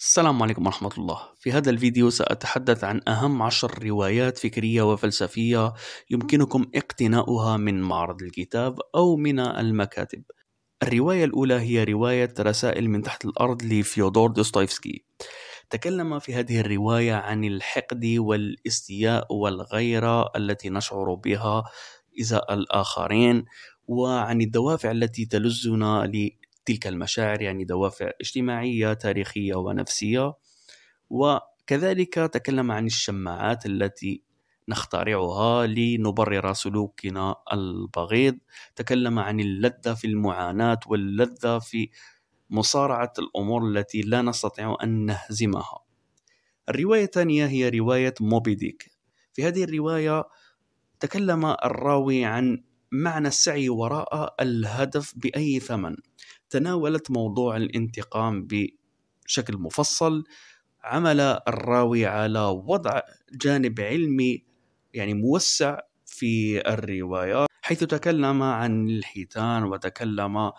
السلام عليكم ورحمة الله في هذا الفيديو سأتحدث عن أهم عشر روايات فكرية وفلسفية يمكنكم اقتناؤها من معرض الكتاب أو من المكاتب الرواية الأولى هي رواية رسائل من تحت الأرض لفيودور دوستويفسكي تكلم في هذه الرواية عن الحقد والاستياء والغيرة التي نشعر بها إزاء الآخرين وعن الدوافع التي تلزنا تلك المشاعر يعني دوافع اجتماعيه تاريخيه ونفسيه وكذلك تكلم عن الشماعات التي نخترعها لنبرر سلوكنا البغيض تكلم عن اللذه في المعاناه واللذه في مصارعه الامور التي لا نستطيع ان نهزمها الروايه الثانيه هي روايه موبي ديك في هذه الروايه تكلم الراوي عن معنى السعي وراء الهدف باي ثمن تناولت موضوع الانتقام بشكل مفصل عمل الراوي على وضع جانب علمي يعني موسع في الرواية حيث تكلم عن الحيتان وتكلم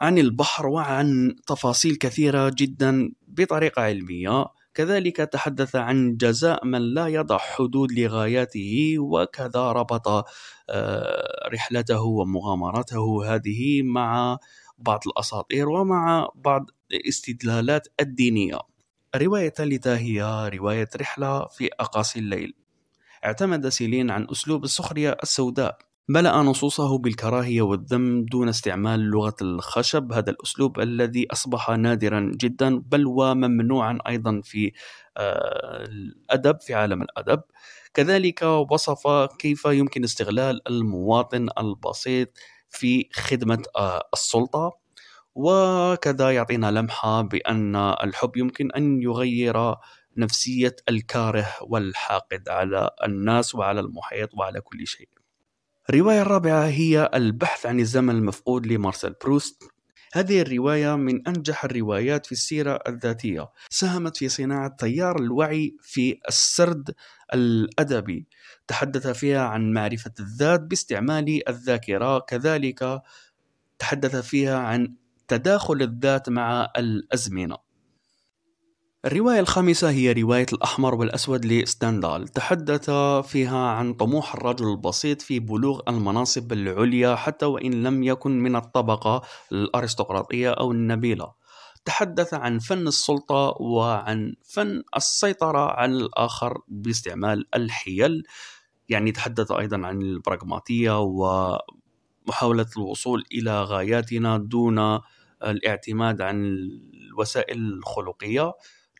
عن البحر وعن تفاصيل كثيرة جدا بطريقة علمية كذلك تحدث عن جزاء من لا يضع حدود لغاياته وكذا ربط آه، رحلته ومغامراته هذه مع بعض الأساطير ومع بعض الاستدلالات الدينية الرواية الثالثة هي رواية رحلة في أقاصي الليل اعتمد سيلين عن أسلوب السخرية السوداء ملأ نصوصه بالكراهية والذم دون استعمال لغة الخشب هذا الأسلوب الذي أصبح نادرا جدا بل وممنوعا أيضا في آه، الأدب في عالم الأدب كذلك وصف كيف يمكن استغلال المواطن البسيط في خدمه آه، السلطه وكذا يعطينا لمحه بان الحب يمكن ان يغير نفسيه الكاره والحاقد على الناس وعلى المحيط وعلى كل شيء. الروايه الرابعه هي البحث عن الزمن المفقود لمارسيل بروست هذه الرواية من أنجح الروايات في السيرة الذاتية ساهمت في صناعة تيار الوعي في السرد الأدبي تحدث فيها عن معرفة الذات باستعمال الذاكرة كذلك تحدث فيها عن تداخل الذات مع الأزمنة الرواية الخامسة هي رواية الأحمر والأسود لستاندال تحدث فيها عن طموح الرجل البسيط في بلوغ المناصب العليا حتى وإن لم يكن من الطبقة الأرستقراطية أو النبيلة تحدث عن فن السلطة وعن فن السيطرة على الآخر باستعمال الحيل يعني تحدث أيضا عن البراغماتية ومحاولة الوصول إلى غاياتنا دون الاعتماد عن الوسائل الخلقية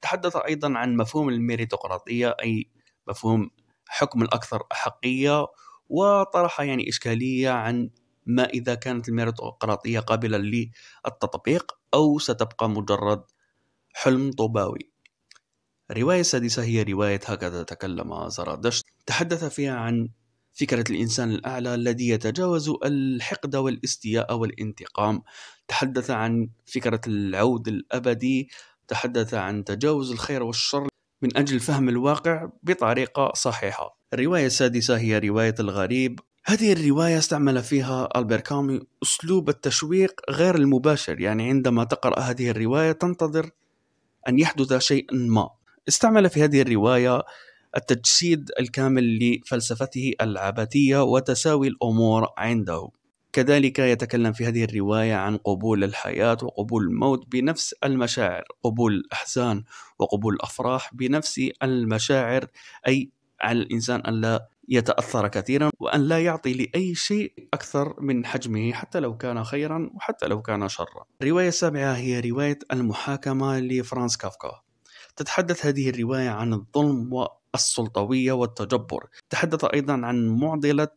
تحدث ايضا عن مفهوم الميريتقراطيه اي مفهوم حكم الاكثر احقيه وطرح يعني اشكاليه عن ما اذا كانت الميريتقراطيه قابله للتطبيق او ستبقى مجرد حلم طوباوي الرواية السادسة هي رواية هكذا تكلم زرادشت تحدث فيها عن فكرة الإنسان الأعلى الذي يتجاوز الحقد والاستياء والانتقام تحدث عن فكرة العود الأبدي تحدث عن تجاوز الخير والشر من أجل فهم الواقع بطريقة صحيحة الرواية السادسة هي رواية الغريب هذه الرواية استعمل فيها ألبير كامي أسلوب التشويق غير المباشر يعني عندما تقرأ هذه الرواية تنتظر أن يحدث شيء ما استعمل في هذه الرواية التجسيد الكامل لفلسفته العبثية وتساوي الأمور عنده كذلك يتكلم في هذه الرواية عن قبول الحياة وقبول الموت بنفس المشاعر قبول الأحزان وقبول الأفراح بنفس المشاعر أي على الإنسان أن لا يتأثر كثيرا وأن لا يعطي لأي شيء أكثر من حجمه حتى لو كان خيرا وحتى لو كان شرا الرواية السابعة هي رواية المحاكمة لفرانس كافكا تتحدث هذه الرواية عن الظلم السلطوية والتجبر تحدث أيضا عن معضلة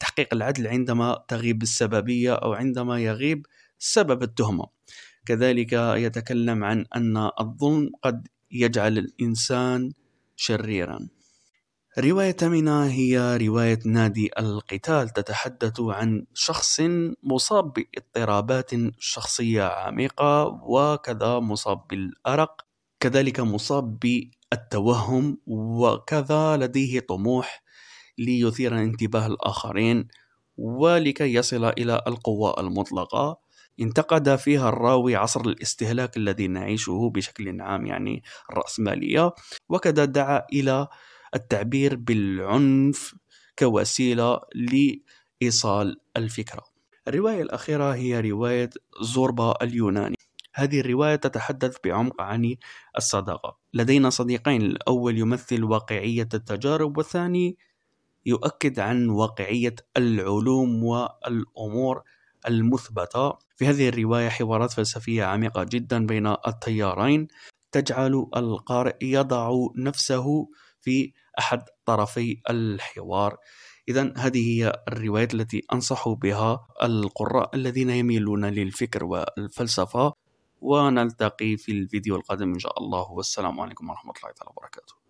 تحقيق العدل عندما تغيب السببية أو عندما يغيب سبب التهمة كذلك يتكلم عن أن الظلم قد يجعل الإنسان شريرا منا هي رواية نادي القتال تتحدث عن شخص مصاب باضطرابات شخصية عميقة وكذا مصاب بالأرق كذلك مصاب التوهم وكذا لديه طموح ليثير انتباه الآخرين ولكي يصل إلى القوة المطلقة انتقد فيها الراوي عصر الاستهلاك الذي نعيشه بشكل عام يعني الرأسمالية وكذا دعا إلى التعبير بالعنف كوسيلة لإيصال الفكرة الرواية الأخيرة هي رواية زوربا اليوناني هذه الرواية تتحدث بعمق عن الصداقة لدينا صديقين الأول يمثل واقعية التجارب والثاني يؤكد عن واقعية العلوم والأمور المثبتة في هذه الرواية حوارات فلسفية عميقة جدا بين التيارين تجعل القارئ يضع نفسه في أحد طرفي الحوار إذا هذه هي الروايات التي أنصح بها القراء الذين يميلون للفكر والفلسفة ونلتقي في الفيديو القادم إن شاء الله والسلام عليكم ورحمة الله تعالى وبركاته